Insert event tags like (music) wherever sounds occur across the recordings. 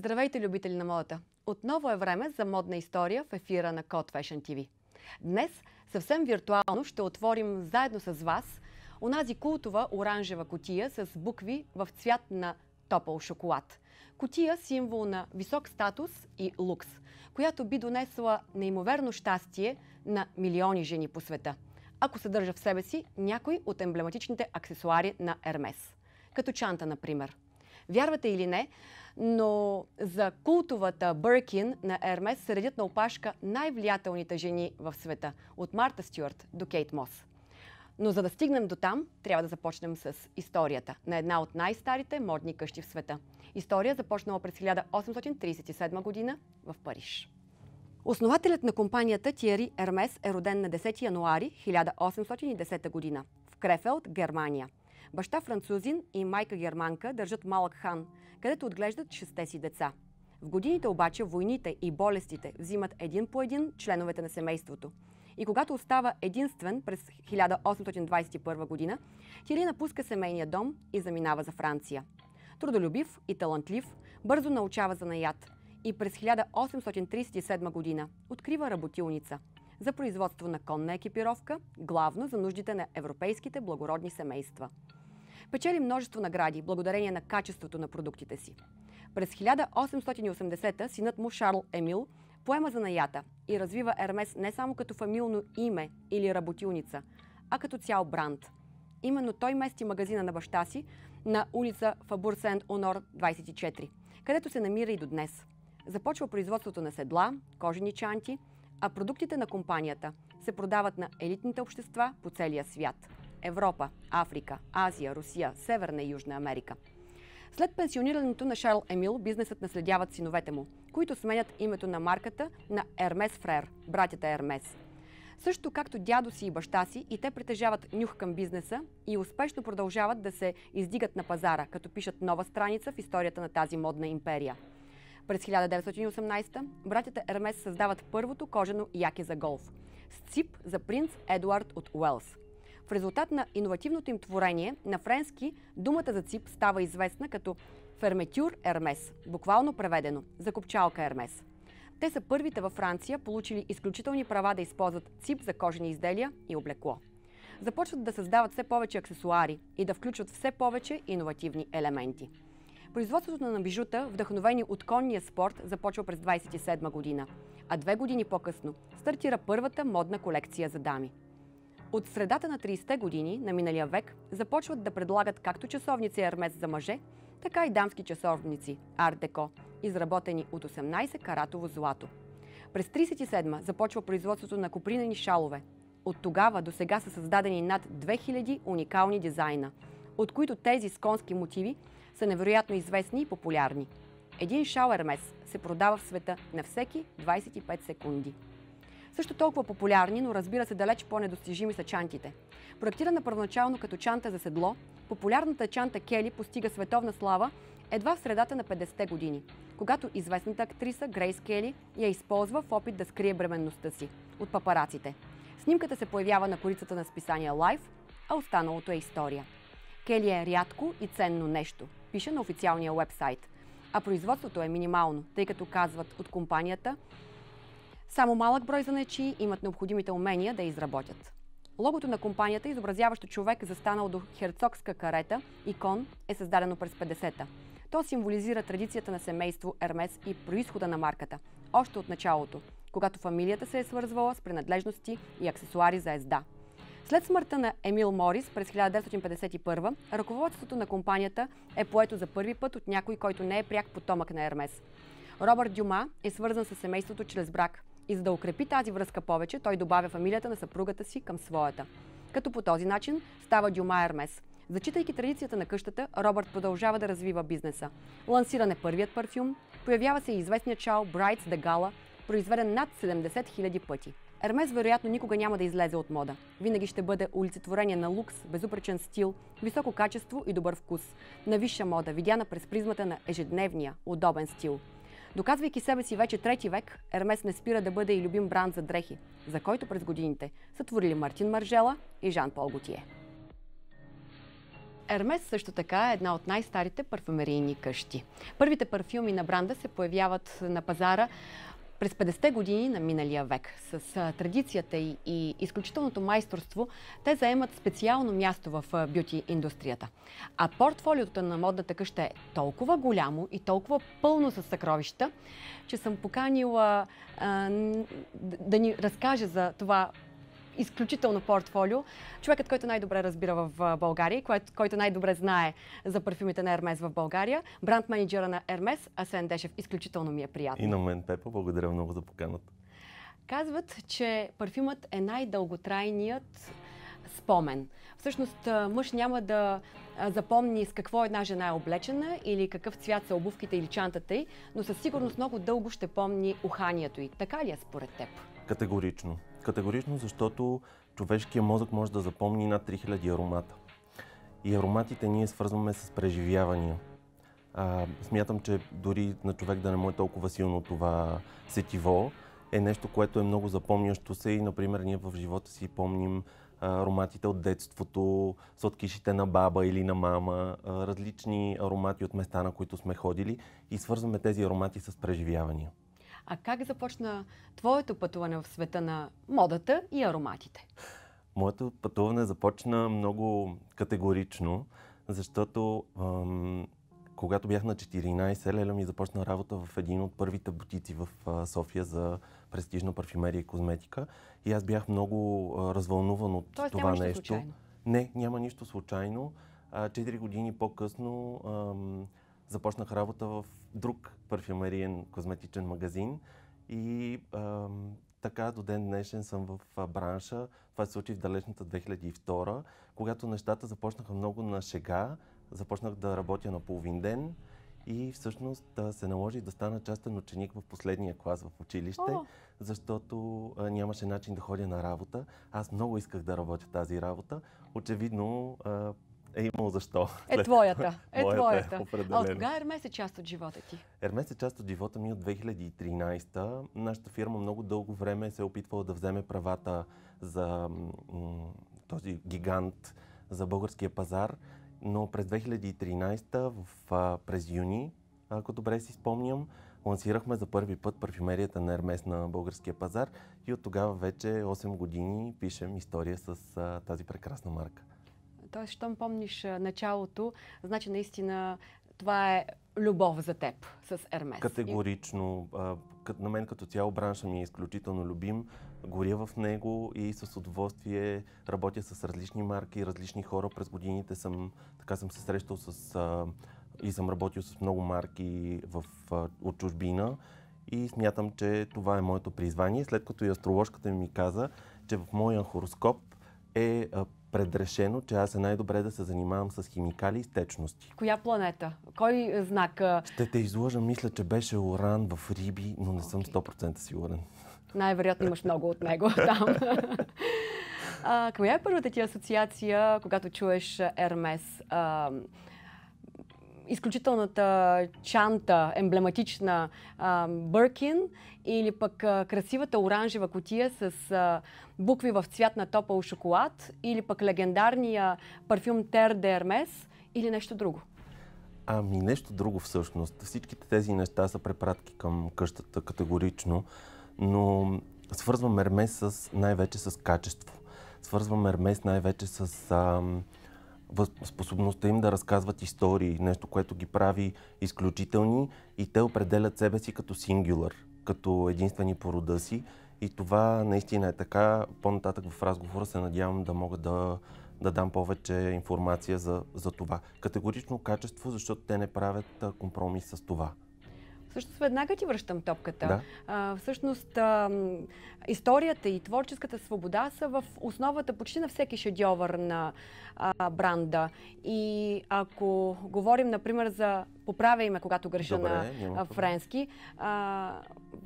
Здравейте, любители на модата! Отново е време за модна история в ефира на Code Fashion TV. Днес съвсем виртуално ще отворим заедно с вас онази култова оранжева котия с букви в цвят на топъл шоколад. Котия символ на висок статус и лукс, която би донесла неимоверно щастие на милиони жени по света, ако съдържа в себе си някой от емблематичните аксесуари на Ермес. Като чанта, например. Вярвате или не, но за култовата Бъркин на Ермес се редят на опашка най-влиятелните жени в света, от Марта Стюарт до Кейт Мос. Но за да стигнем до там, трябва да започнем с историята на една от най-старите модни къщи в света. История започнала през 1837 година в Париж. Основателят на компанията Тиери Ермес е роден на 10 януари 1810 година в Крефелд, Германия. Баща французин и майка германка държат малък хан, където отглеждат шесте си деца. В годините обаче войните и болестите взимат един по един членовете на семейството. И когато остава единствен през 1821 година, Тири напуска семейния дом и заминава за Франция. Трудолюбив и талантлив, бързо научава занаят и през 1837 година открива работилница за производство на конна екипировка, главно за нуждите на европейските благородни семейства – Печели множество награди, благодарение на качеството на продуктите си. През 1880 синът му Шарл Емил поема занаята и развива Ермес не само като фамилно име или работилница, а като цял бранд. Именно той мести магазина на баща си на улица Фабур Сент Онор 24, където се намира и до днес. Започва производството на седла, кожени чанти, а продуктите на компанията се продават на елитните общества по целия свят – Европа, Африка, Азия, Русия, Северна и Южна Америка. След пенсионирането на Шарл Емил, бизнесът наследяват синовете му, които сменят името на марката на Ермес Фрер, братята Ермес. Също както дядо си и баща си, и те притежават нюх към бизнеса и успешно продължават да се издигат на пазара, като пишат нова страница в историята на тази модна империя. През 1918 братята Ермес създават първото кожено яке за голф – с цип за принц Едуард от Уелс – в резултат на иновативното им творение на френски думата за цип става известна като ферметюр Ермес, буквално преведено – закопчалка Ермес. Те са първите във Франция, получили изключителни права да използват цип за кожени изделия и облекло. Започват да създават все повече аксесуари и да включват все повече иновативни елементи. Производството на бижута, вдъхновени от конния спорт, започва през 27 година, а две години по-късно стартира първата модна колекция за дами – от средата на 30-те години на миналия век започват да предлагат както часовници армес за мъже, така и дамски часовници Ардеко, изработени от 18 каратово злато. През 37-ма започва производството на купринени шалове. От тогава до сега са създадени над 2000 уникални дизайна, от които тези с конски мотиви са невероятно известни и популярни. Един шал Ермес се продава в света на всеки 25 секунди. Също толкова популярни, но разбира се далеч по-недостижими са чантите. Проектирана първоначално като чанта за седло, популярната чанта Кели постига световна слава едва в средата на 50-те години, когато известната актриса Грейс Кели я използва в опит да скрие бременността си от папараците. Снимката се появява на корицата на списание Life, а останалото е история. Кели е рядко и ценно нещо, пише на официалния уебсайт. А производството е минимално, тъй като казват от компанията, само малък брой занечи имат необходимите умения да изработят. Логото на компанията, изобразяващо човек, застанал до херцогска карета Икон, е създадено през 50-та. То символизира традицията на семейство Ермес и происхода на марката, още от началото, когато фамилията се е свързвала с принадлежности и аксесуари за езда. След смъртта на Емил Морис през 1951, ръководството на компанията е поето за първи път от някой, който не е пряк потомък на Ермес. Робърт Дюма е свързан с семейството чрез брак. И за да укрепи тази връзка повече, той добавя фамилията на съпругата си към своята. Като по този начин става Дюма Ермес. Зачитайки традицията на къщата, Робърт продължава да развива бизнеса. Лансиране първият парфюм, появява се и известният чао Brights de Gala, произведен над 70 000 пъти. Ермес вероятно никога няма да излезе от мода. Винаги ще бъде олицетворение на лукс, безупречен стил, високо качество и добър вкус. На висша мода, видяна през призмата на ежедневния, удобен стил – Доказвайки себе си вече трети век, Ермес не спира да бъде и любим бранд за дрехи, за който през годините са творили Мартин Маржела и Жан-Пол Готие. Ермес също така е една от най-старите парфюмерийни къщи. Първите парфюми на бранда се появяват на пазара през 50-те години на миналия век, с традицията и, и изключителното майсторство, те заемат специално място в бюти индустрията. А портфолиото на модната къща е толкова голямо и толкова пълно с съкровища, че съм поканила а, да ни разкаже за това изключително портфолио. Човекът, който най-добре разбира в България, който най-добре знае за парфюмите на Ермес в България, бранд менеджера на Ермес, Асен Дешев. Изключително ми е приятно. И на мен, Пепа, благодаря много за поканата. Казват, че парфюмът е най-дълготрайният спомен. Всъщност мъж няма да запомни с какво една жена е облечена или какъв цвят са обувките или чантата й, но със сигурност много дълго ще помни уханието й. Така ли е според теб? Категорично. Категорично, защото човешкият мозък може да запомни над 3000 аромата. И ароматите ние свързваме с преживявания. А, смятам, че дори на човек да не му е толкова силно това сетиво, е нещо, което е много запомнящо се и, например, ние в живота си помним ароматите от детството, сладкишите на баба или на мама, различни аромати от места, на които сме ходили и свързваме тези аромати с преживявания. А как започна твоето пътуване в света на модата и ароматите? Моето пътуване започна много категорично, защото ам, когато бях на 14, Леля ми започна работа в един от първите бутици в София за престижна парфюмерия и козметика. И аз бях много развълнуван от Тоест, това нещо. Случайно. Не, няма нищо случайно. Четири години по-късно ам, започнах работа в друг парфюмериен козметичен магазин и а, така до ден днешен съм в бранша. Това се случи в далечната 2002, когато нещата започнаха много на шега. Започнах да работя на половин ден и всъщност се наложи да стана частен ученик в последния клас в училище, О! защото а, нямаше начин да ходя на работа. Аз много исках да работя тази работа. Очевидно, а, е имало защо. Е твоята. Е, (laughs) е твоята. Е определено. а от кога е Ермес е част от живота ти? Ермес е част от живота ми от 2013. та Нашата фирма много дълго време се е опитвала да вземе правата за този гигант за българския пазар, но през 2013, та през юни, ако добре си спомням, лансирахме за първи път парфюмерията на Ермес на българския пазар и от тогава вече 8 години пишем история с тази прекрасна марка. Тоест, щом помниш началото, значи наистина това е любов за теб с Ермес. Категорично. На мен като цяло бранша ми е изключително любим. Горя в него и с удоволствие работя с различни марки, различни хора. През годините съм, така съм се срещал с и съм работил с много марки в, от чужбина и смятам, че това е моето призвание. След като и астроложката ми каза, че в моя хороскоп е предрешено, че аз е най-добре да се занимавам с химикали и с течности. Коя планета? Кой знак? Ще те излъжа, мисля, че беше Оран в Риби, но не съм 100% сигурен. Най-вероятно имаш много от него (laughs) там. коя е първата ти асоциация, когато чуеш Ермес? Ермес? изключителната чанта, емблематична Бъркин или пък красивата оранжева котия с букви в цвят на топъл шоколад или пък легендарния парфюм Тер де Ермес или нещо друго? Ами нещо друго всъщност. Всичките тези неща са препратки към къщата категорично, но свързвам Ермес с, най-вече с качество. Свързвам Ермес най-вече с способността им да разказват истории, нещо, което ги прави изключителни и те определят себе си като сингюлър, като единствени по рода си. И това наистина е така. По-нататък в разговора се надявам да мога да, да дам повече информация за, за това. Категорично качество, защото те не правят компромис с това. Всъщност веднага ти връщам топката. Да. А, всъщност а, историята и творческата свобода са в основата почти на всеки шедьовър на а, бранда. И ако говорим, например, за поправя име, когато греша Добре, на френски, а,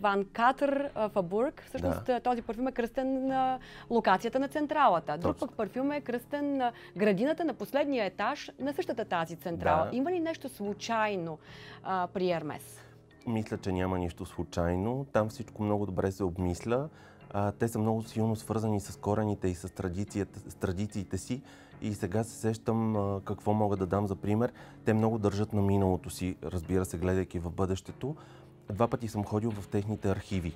Ван Катър Фабург, всъщност да. този парфюм е кръстен на локацията на централата. Друг пък парфюм е кръстен на градината на последния етаж на същата тази централа. Да. Има ли нещо случайно а, при Ермес? Мисля, че няма нищо случайно. Там всичко много добре се обмисля. А, те са много силно свързани с корените и с, с традициите си. И сега се сещам а, какво мога да дам за пример. Те много държат на миналото си, разбира се, гледайки в бъдещето. Два пъти съм ходил в техните архиви,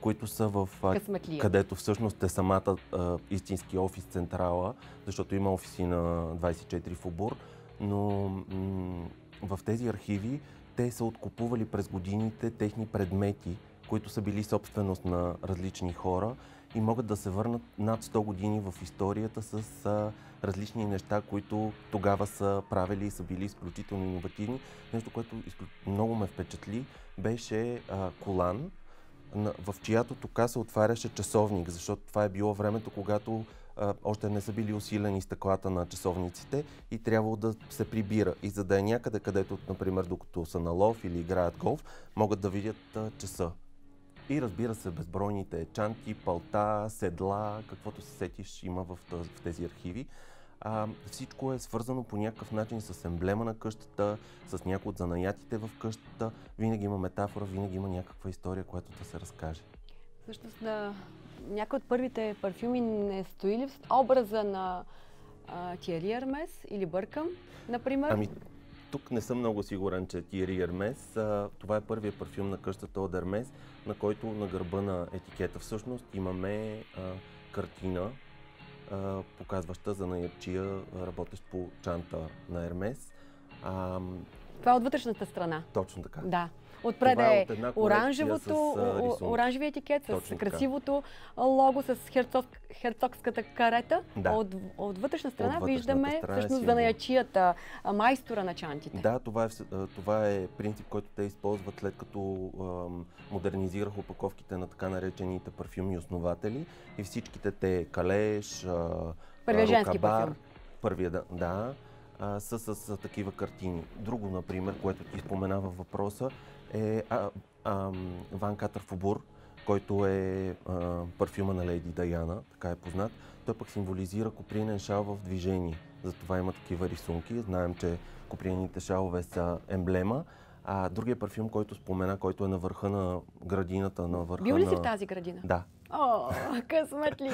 които са в... Късметлия. Където всъщност е самата а, истински офис централа, защото има офиси на 24 в Обор. Но м- в тези архиви те са откупували през годините техни предмети, които са били собственост на различни хора и могат да се върнат над 100 години в историята с а, различни неща, които тогава са правили и са били изключително иновативни. Нещо, което много ме впечатли, беше а, колан, в чиято тока се отваряше часовник, защото това е било времето, когато а, още не са били усилени стъклата на часовниците и трябвало да се прибира. И за да е някъде, където, например, докато са на лов или играят голф, могат да видят а, часа. И разбира се, безбройните чанти, палта, седла, каквото се сетиш има в, в тези архиви. А, всичко е свързано по някакъв начин с емблема на къщата, с някои от занаятите в къщата. Винаги има метафора, винаги има някаква история, която да се разкаже. Всъщност на някои от първите парфюми не стои ли в образа на Тиери Ермес или Бъркам, например? Ами, тук не съм много сигурен, че Тиери Ермес. Това е първият парфюм на къщата от Ермес, на който на гърба на етикета всъщност имаме а, картина, а, показваща за наярчия, работещ по чанта на Ермес. А, това е от вътрешната страна. Точно така. Да. Отпред е, е оранжевото, оранжеви етикет с красивото лого, с херцогската карета. От, вътрешна страна виждаме всъщност занаячията, майстора на чантите. Да, е това е, принцип, който те използват след като модернизирах опаковките на така наречените парфюми основатели и всичките те калеш, рукабар, Първия да са с, с такива картини. Друго, например, което ти споменава въпроса, е а, а, Ван който е а, парфюма на Леди Даяна, така е познат. Той пък символизира купринен шал в движение. Затова има такива рисунки. Знаем, че коприените шалове са емблема. А другия парфюм, който спомена, който е на върха на градината, на върха Бил ли си на... в тази градина? Да, О,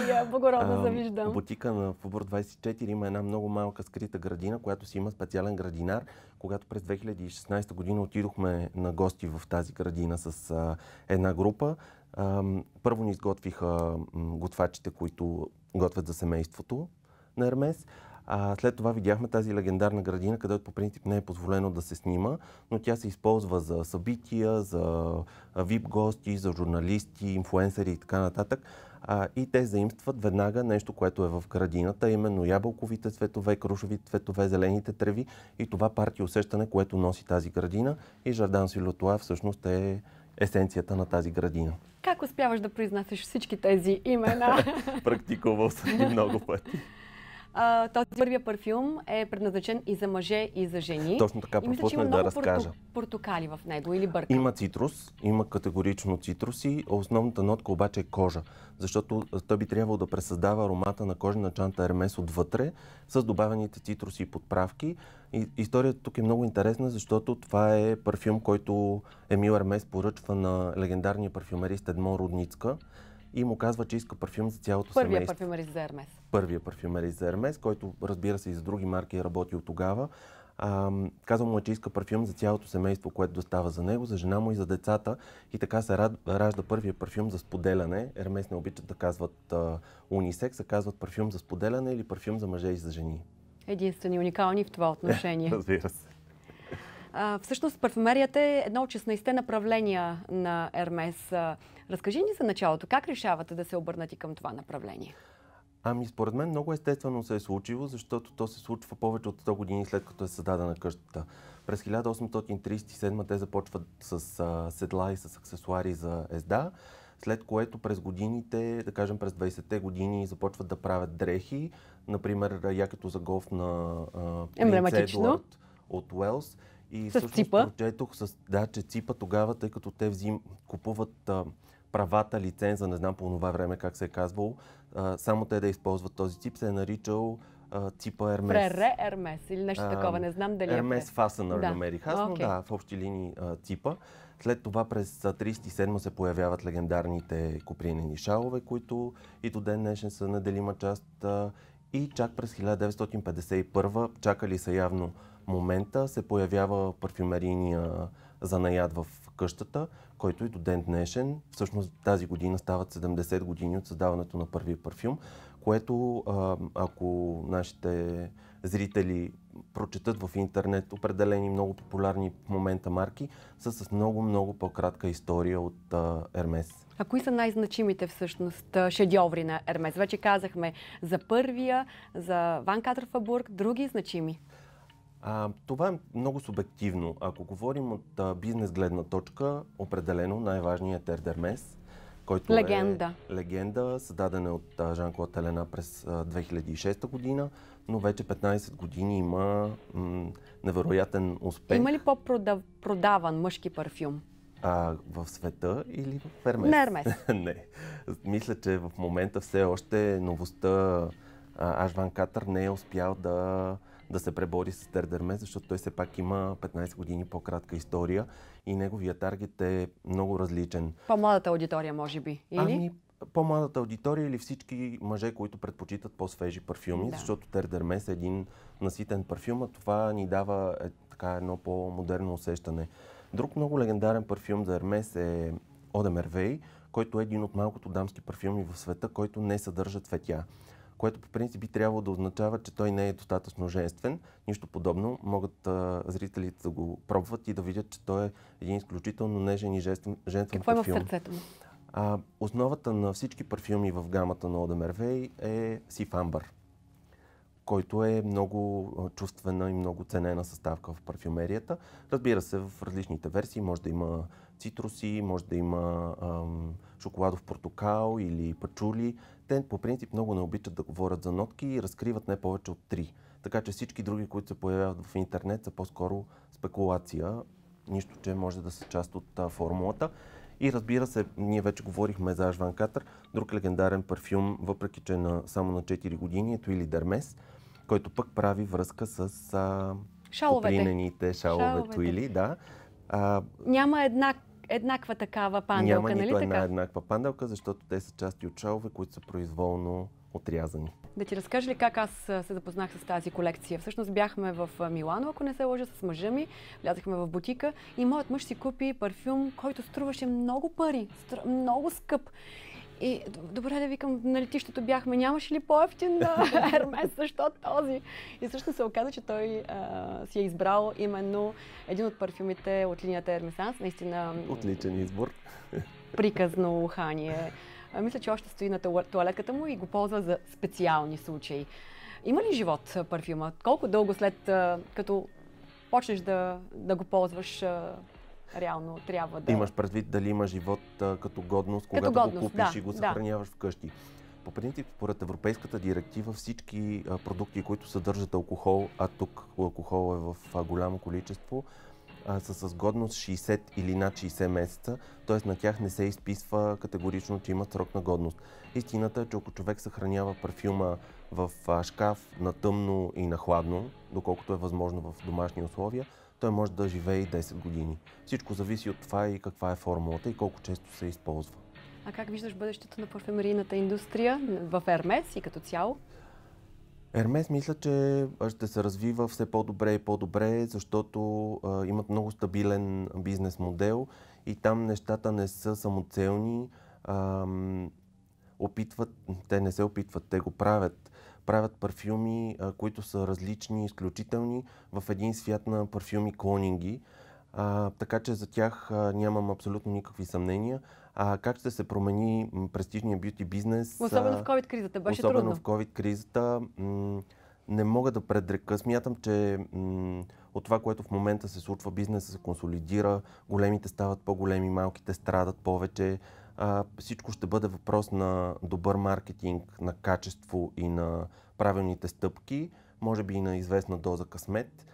я, благородно завиждам. Бутика на Фубор 24 има една много малка скрита градина, която си има специален градинар. Когато през 2016 година отидохме на гости в тази градина с а, една група, а, първо ни изготвиха готвачите, които готвят за семейството на Ермес. А, след това видяхме тази легендарна градина, където по принцип не е позволено да се снима, но тя се използва за събития, за VIP гости, за журналисти, инфуенсери и така нататък. А, и те заимстват веднага нещо, което е в градината, именно ябълковите цветове, крушовите цветове, зелените треви и това парти усещане, което носи тази градина. И Жардан Силотуа всъщност е есенцията на тази градина. Как успяваш да произнасяш всички тези имена? (laughs) Практикувал съм много пъти този първия парфюм е предназначен и за мъже, и за жени. Точно така, и мисля, че има да много разкажа. портокали в него или бърка. Има цитрус, има категорично цитруси. Основната нотка обаче е кожа, защото той би трябвало да пресъздава аромата на на чанта Ермес отвътре с добавените цитруси и подправки. И, историята тук е много интересна, защото това е парфюм, който Емил Ермес поръчва на легендарния парфюмерист Едмон Рудницка и му казва, че иска парфюм за цялото Първия семейство. Първия парфюмерист за Ермес. Първия парфюмерист за Ермес, който разбира се и за други марки е работил тогава. А, казва му, е, че иска парфюм за цялото семейство, което достава за него, за жена му и за децата. И така се рад, ражда първия парфюм за споделяне. Ермес не обичат да казват а, унисекс, а казват парфюм за споделяне или парфюм за мъже и за жени. Единствени уникални в това отношение. (laughs) Разбира се всъщност парфюмерията е едно от 16-те направления на Ермес. Разкажи ни за началото, как решавате да се обърнати към това направление? Ами, според мен много естествено се е случило, защото то се случва повече от 100 години след като е създадена къщата. През 1837 те започват с а, седла и с аксесуари за езда, след което през годините, да кажем през 20-те години, започват да правят дрехи, например якато за голф на а, принц Едуард от Уелс и с също ципа? прочетох, с, да, че ЦИПа тогава, тъй като те взим, купуват а, правата, лиценза, не знам по това време как се е казвало, а, само те да използват този ЦИП, се е наричал а, ЦИПа Ермес. Прере Ермес или нещо а, такова, не знам дали е Ермес е. Фасенър да. намерих аз, но okay. да, в общи линии а, ЦИПа. След това през 37 се появяват легендарните купринени шалове, които и до ден днешен са неделима част. А, и чак през 1951 чакали са явно момента се появява парфюмерийния занаяд в къщата, който и до ден днешен, всъщност тази година стават 70 години от създаването на първи парфюм, което ако нашите зрители прочетат в интернет определени много популярни в момента марки, са с много-много по-кратка история от Ермес. А кои са най-значимите всъщност шедьоври на Ермес? Вече казахме за първия, за Ван Катерфабург, други значими. А, това е много субективно. Ако говорим от а, бизнес гледна точка, определено най-важният е Тердермес, който е легенда. е легенда, създадена от Жан-Клод Елена през 2006 година, но вече 15 години има м, невероятен успех. Има ли по-продаван мъжки парфюм? А, в света или в Ермес? Не, Ермес. (laughs) не. Мисля, че в момента все още новостта Ажван Катър не е успял да да се пребори с Тердерме, защото той все пак има 15 години по-кратка история и неговия таргет е много различен. По-младата аудитория, може би, или? Ами, по-младата аудитория или всички мъже, които предпочитат по-свежи парфюми, да. защото Тердермес е един наситен парфюм, а това ни дава е, така едно по-модерно усещане. Друг много легендарен парфюм за Ермес е Одемервей, който е един от малкото дамски парфюми в света, който не съдържа цветя което по принцип би трябвало да означава, че той не е достатъчно женствен. Нищо подобно. Могат а, зрителите да го пробват и да видят, че той е един изключително нежен и женствен, женствен Какво парфюм. Какво е в сърцето му? А, основата на всички парфюми в гамата на Ода Мервей е Амбър, който е много чувствена и много ценена съставка в парфюмерията. Разбира се, в различните версии може да има цитруси, може да има ам, шоколадов портокал или пачули. Те по принцип много не обичат да говорят за нотки и разкриват не повече от три. Така че всички други, които се появяват в интернет, са по-скоро спекулация. Нищо, че може да са част от а, формулата. И разбира се, ние вече говорихме за Ажван Катър, друг легендарен парфюм, въпреки че е на, само на 4 години, ето или Дермес, който пък прави връзка с а, шаловете. шалове шаловете. туили. Да. А, Няма една еднаква такава панделка, Няма нали така? Няма нито една еднаква панделка, защото те са части от шалове, които са произволно отрязани. Да ти разкажа ли как аз се запознах с тази колекция? Всъщност бяхме в Милано, ако не се лъжа, с мъжа ми. Влязахме в бутика и моят мъж си купи парфюм, който струваше много пари, много скъп. И добре да викам, на летището бяхме, нямаше ли по-ефтин (laughs) Ермес, защо този? И също се оказа, че той а, си е избрал именно един от парфюмите от линията Ермесанс. Наистина... Отличен избор. Приказно ухание. А, мисля, че още стои на туалетката му и го ползва за специални случаи. Има ли живот парфюма? Колко дълго след като почнеш да, да го ползваш реално трябва да... Е. Имаш предвид дали има живот а, като годност, когато като годност, го купиш да, и го съхраняваш да. вкъщи. По принцип, според Европейската директива, всички а, продукти, които съдържат алкохол, а тук алкохол е в а, голямо количество, са с годност 60 или над 60 месеца, т.е. на тях не се изписва категорично, че имат срок на годност. Истината е, че ако човек съхранява парфюма в шкаф на тъмно и на хладно, доколкото е възможно в домашни условия, той може да живее и 10 години. Всичко зависи от това и каква е формулата и колко често се използва. А как виждаш бъдещето на парфюмерийната индустрия в Ермец и като цяло? Ермес мисля, че ще се развива все по-добре и по-добре, защото а, имат много стабилен бизнес модел и там нещата не са самоцелни. А, опитват, те не се опитват, те го правят правят парфюми, а, които са различни, изключителни в един свят на парфюми клонинги. А, така че за тях а, нямам абсолютно никакви съмнения. А как ще се промени престижния бюти бизнес? Особено в COVID-кризата. Беше особено трудно. Особено в COVID-кризата. М- не мога да предрека. Смятам, че м- от това, което в момента се случва, бизнесът се консолидира, големите стават по-големи, малките страдат повече а, всичко ще бъде въпрос на добър маркетинг, на качество и на правилните стъпки, може би и на известна доза късмет.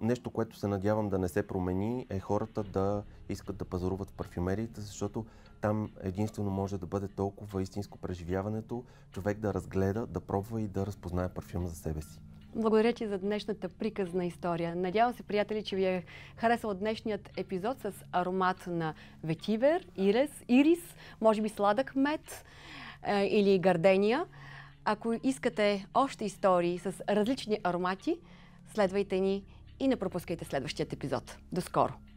Нещо, което се надявам да не се промени е хората да искат да пазаруват в парфюмериите, защото там единствено може да бъде толкова истинско преживяването, човек да разгледа, да пробва и да разпознае парфюма за себе си. Благодаря ти за днешната приказна история. Надявам се, приятели, че ви е харесал днешният епизод с аромат на ветивер, ирес, ирис, може би сладък мед е, или гардения. Ако искате още истории с различни аромати, следвайте ни и не пропускайте следващият епизод. До скоро!